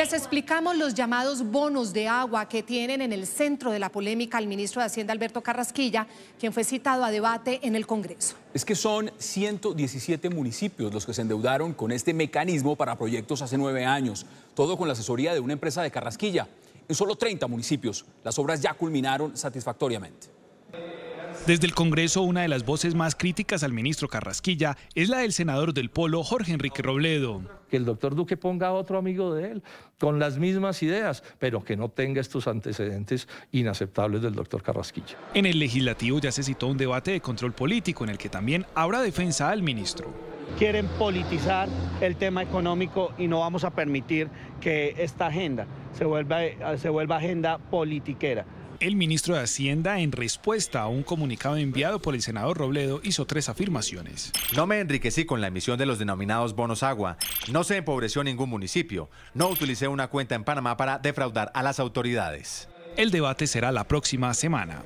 Les explicamos los llamados bonos de agua que tienen en el centro de la polémica al ministro de Hacienda Alberto Carrasquilla, quien fue citado a debate en el Congreso. Es que son 117 municipios los que se endeudaron con este mecanismo para proyectos hace nueve años, todo con la asesoría de una empresa de Carrasquilla. En solo 30 municipios las obras ya culminaron satisfactoriamente. Desde el Congreso, una de las voces más críticas al ministro Carrasquilla es la del senador del Polo, Jorge Enrique Robledo. Que el doctor Duque ponga a otro amigo de él con las mismas ideas, pero que no tenga estos antecedentes inaceptables del doctor Carrasquilla. En el legislativo ya se citó un debate de control político en el que también habrá defensa al ministro. Quieren politizar el tema económico y no vamos a permitir que esta agenda se vuelva, se vuelva agenda politiquera el ministro de Hacienda, en respuesta a un comunicado enviado por el senador Robledo, hizo tres afirmaciones. No me enriquecí con la emisión de los denominados bonos agua. No se empobreció ningún municipio. No utilicé una cuenta en Panamá para defraudar a las autoridades. El debate será la próxima semana.